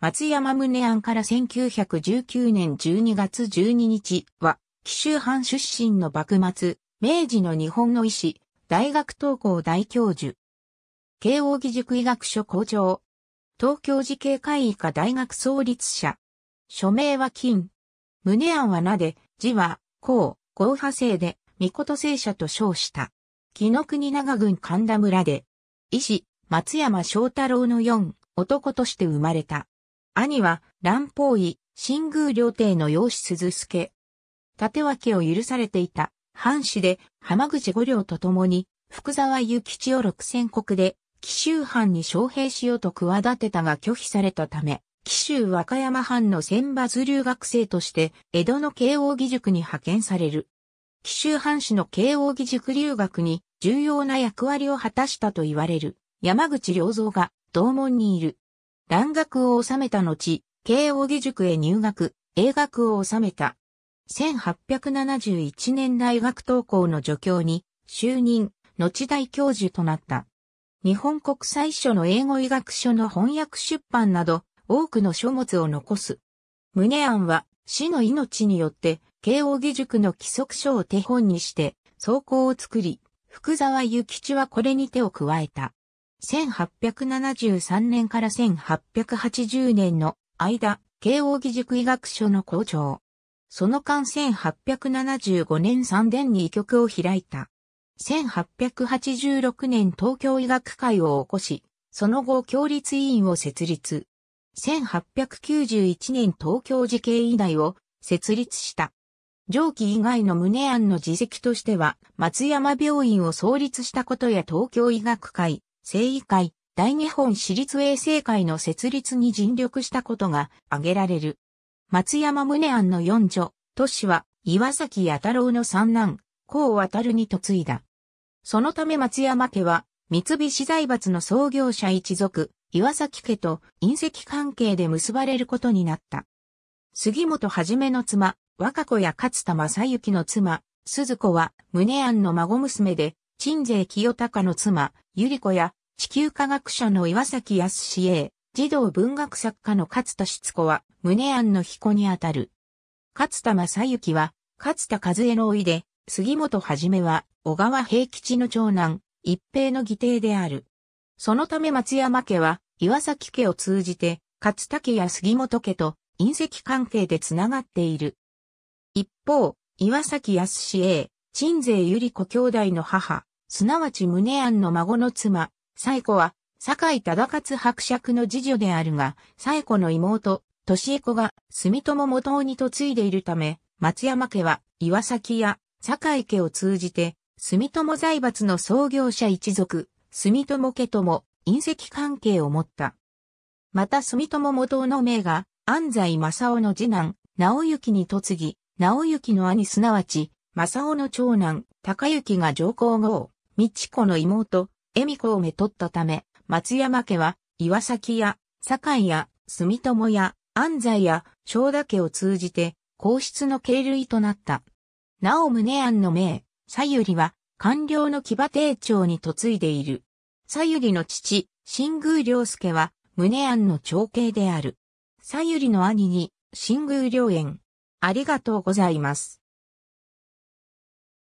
松山宗案から1919年12月12日は、紀州藩出身の幕末、明治の日本の医師、大学東校大教授。慶応義塾医学所校長。東京慈恵会医科大学創立者。署名は金。宗案は名で、字は、こう、合派生で、御事聖者と称した。紀の国長郡神田村で、医師、松山翔太郎の4男として生まれた。兄は乱法医、新宮両亭の養子鈴助。分けを許されていた藩士で浜口五両と共に福沢諭吉を六千国で紀州藩に招聘しようと企てたが拒否されたため、紀州和歌山藩の選抜留学生として江戸の慶応義塾に派遣される。紀州藩士の慶応義塾留学に重要な役割を果たしたと言われる山口良三が同門にいる。蘭学を収めた後、慶応義塾へ入学、英学を収めた。1871年大学登校の助教に就任、後大教授となった。日本国際書の英語医学書の翻訳出版など、多くの書物を残す。宗案は、死の命によって、慶応義塾の規則書を手本にして、草稿を作り、福沢諭吉はこれに手を加えた。1873年から1880年の間、慶応義塾医学所の校長。その間1875年3年に医局を開いた。1886年東京医学会を起こし、その後協立委員を設立。1891年東京慈恵医大を設立した。上記以外の宗案の自責としては、松山病院を創立したことや東京医学会、生医会、大日本私立衛生会の設立に尽力したことが挙げられる。松山宗安の四女、都市は岩崎弥太郎の三男、甲渡るに嫁いだ。そのため松山家は三菱財閥の創業者一族、岩崎家と隕石関係で結ばれることになった。杉本はじめの妻、若子や勝田正幸の妻、鈴子は宗安の孫娘で、鎮西清隆の妻、百合子や、地球科学者の岩崎康英、児童文学作家の勝田しつ子は、宗庵の彦にあたる。勝田正幸は、勝田和江のおいで、杉本はじめは、小川平吉の長男、一平の義弟である。そのため松山家は、岩崎家を通じて、勝田家や杉本家と、隕石関係でつながっている。一方、岩崎康英、鎮西百合子兄弟の母、すなわち宗庵の孫の妻、西子は、酒井忠勝伯爵の次女であるが、西子の妹、敏江子が住友元に嫁いでいるため、松山家は岩崎や酒井家を通じて、住友財閥の創業者一族、住友家とも隕石関係を持った。また住友元の名が、安西正雄の次男、直行に嫁ぎ、直行の兄すなわち、正雄の長男、高行が上皇后。美智子の妹、恵美子をめとったため、松山家は、岩崎や、堺や、住友や、安西や、正田家を通じて、皇室の系類となった。なお宗安の名、さゆりは、官僚の騎馬定長に嫁いでいる。さゆりの父、新宮良介は、宗安の長兄である。さゆりの兄に、新宮良縁。ありがとうございます。